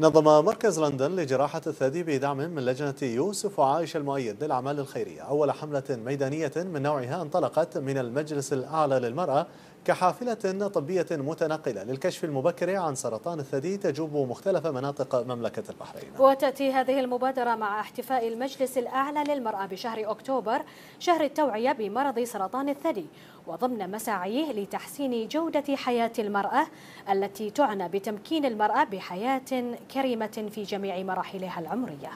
نظم مركز لندن لجراحة الثدي بدعم من لجنة يوسف وعائشة المؤيد للأعمال الخيرية أول حملة ميدانية من نوعها انطلقت من المجلس الأعلى للمرأة كحافلة طبية متنقلة للكشف المبكر عن سرطان الثدي تجوب مختلف مناطق مملكة البحرين وتأتي هذه المبادرة مع احتفاء المجلس الأعلى للمرأة بشهر أكتوبر شهر التوعية بمرض سرطان الثدي وضمن مساعيه لتحسين جودة حياة المرأة التي تعنى بتمكين المرأة بحياة كريمة في جميع مراحلها العمرية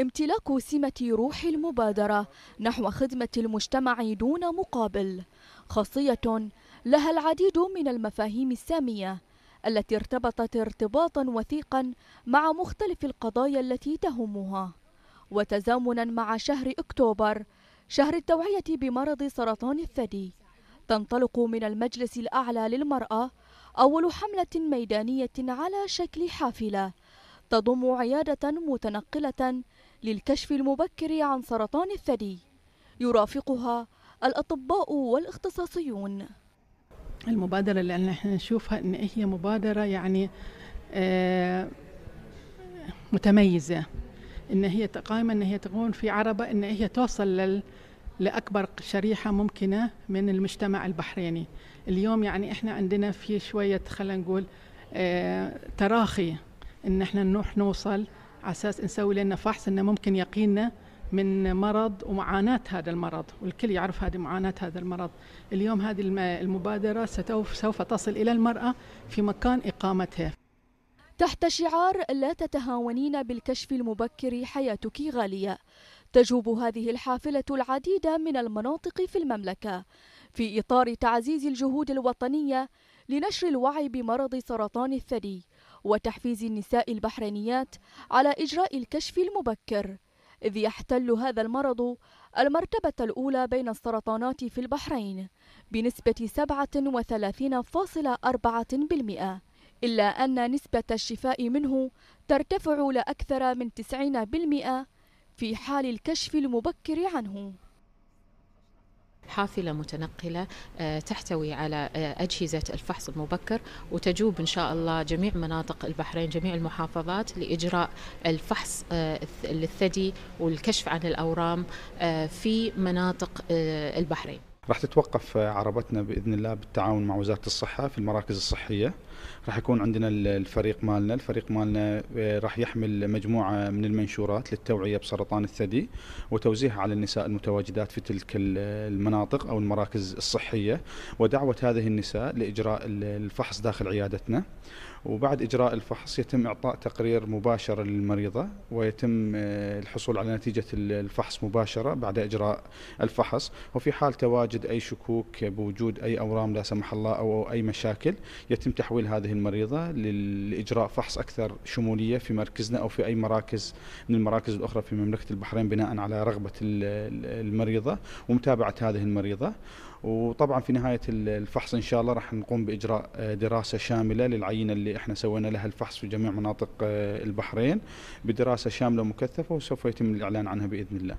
امتلاك سمة روح المبادرة نحو خدمة المجتمع دون مقابل خاصية لها العديد من المفاهيم السامية التي ارتبطت ارتباطا وثيقا مع مختلف القضايا التي تهمها وتزامنا مع شهر أكتوبر شهر التوعية بمرض سرطان الثدي تنطلق من المجلس الأعلى للمرأة أول حملة ميدانية على شكل حافلة تضم عيادة متنقلة للكشف المبكر عن سرطان الثدي يرافقها الأطباء والاختصاصيون المبادرة اللي احنا نشوفها إن هي مبادرة يعني آه، متميزة ان هي قائمه ان هي تكون في عربه ان هي توصل لل لاكبر شريحه ممكنه من المجتمع البحريني اليوم يعني احنا عندنا في شويه خلينا نقول اه تراخي ان احنا نروح نوصل على اساس نسوي لنا فحص انه ممكن يقينا من مرض ومعاناة هذا المرض والكل يعرف هذه معاناة هذا المرض اليوم هذه المبادرة سوف تصل إلى المرأة في مكان إقامتها تحت شعار لا تتهاونين بالكشف المبكر حياتك غالية تجوب هذه الحافلة العديد من المناطق في المملكة في إطار تعزيز الجهود الوطنية لنشر الوعي بمرض سرطان الثدي وتحفيز النساء البحرينيات على إجراء الكشف المبكر إذ يحتل هذا المرض المرتبة الأولى بين السرطانات في البحرين بنسبة 37.4% إلا أن نسبة الشفاء منه ترتفع لأكثر من 90% في حال الكشف المبكر عنه حافلة متنقلة آه، تحتوي على آه، أجهزة الفحص المبكر وتجوب إن شاء الله جميع مناطق البحرين جميع المحافظات لإجراء الفحص آه، للثدي والكشف عن الأورام في مناطق البحرين راح تتوقف عربتنا باذن الله بالتعاون مع وزاره الصحه في المراكز الصحيه راح يكون عندنا الفريق مالنا الفريق مالنا آه، راح يحمل مجموعه من المنشورات للتوعيه بسرطان الثدي وتوزيعها على النساء المتواجدات في تلك المناطق او المراكز الصحيه ودعوه هذه النساء لاجراء الفحص داخل عيادتنا وبعد اجراء الفحص يتم اعطاء تقرير مباشر للمريضه ويتم آه، الحصول على نتيجه الفحص مباشره بعد اجراء الفحص وفي حال تواجد نجد أي شكوك بوجود أي أورام لا سمح الله أو أي مشاكل يتم تحويل هذه المريضة لإجراء فحص أكثر شمولية في مركزنا أو في أي مراكز من المراكز الأخرى في مملكة البحرين بناء على رغبة المريضة ومتابعة هذه المريضة وطبعا في نهايه الفحص ان شاء الله راح نقوم باجراء آه، دراسه شامله للعينه اللي احنا سوينا لها الفحص في جميع مناطق آه، البحرين بدراسه شامله مكثفه وسوف يتم الاعلان عنها باذن الله.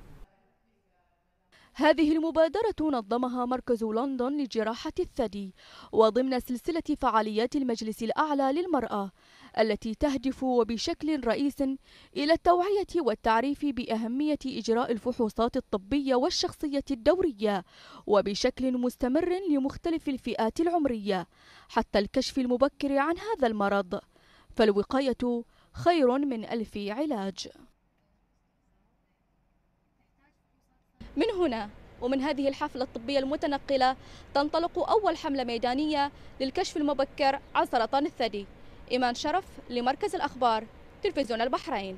هذه المبادرة نظمها مركز لندن لجراحة الثدي وضمن سلسلة فعاليات المجلس الأعلى للمرأة التي تهدف وبشكل رئيس إلى التوعية والتعريف بأهمية إجراء الفحوصات الطبية والشخصية الدورية وبشكل مستمر لمختلف الفئات العمرية حتى الكشف المبكر عن هذا المرض فالوقاية خير من ألف علاج من هنا ومن هذه الحافلة الطبية المتنقلة تنطلق أول حملة ميدانية للكشف المبكر عن سرطان الثدي إيمان شرف لمركز الأخبار تلفزيون البحرين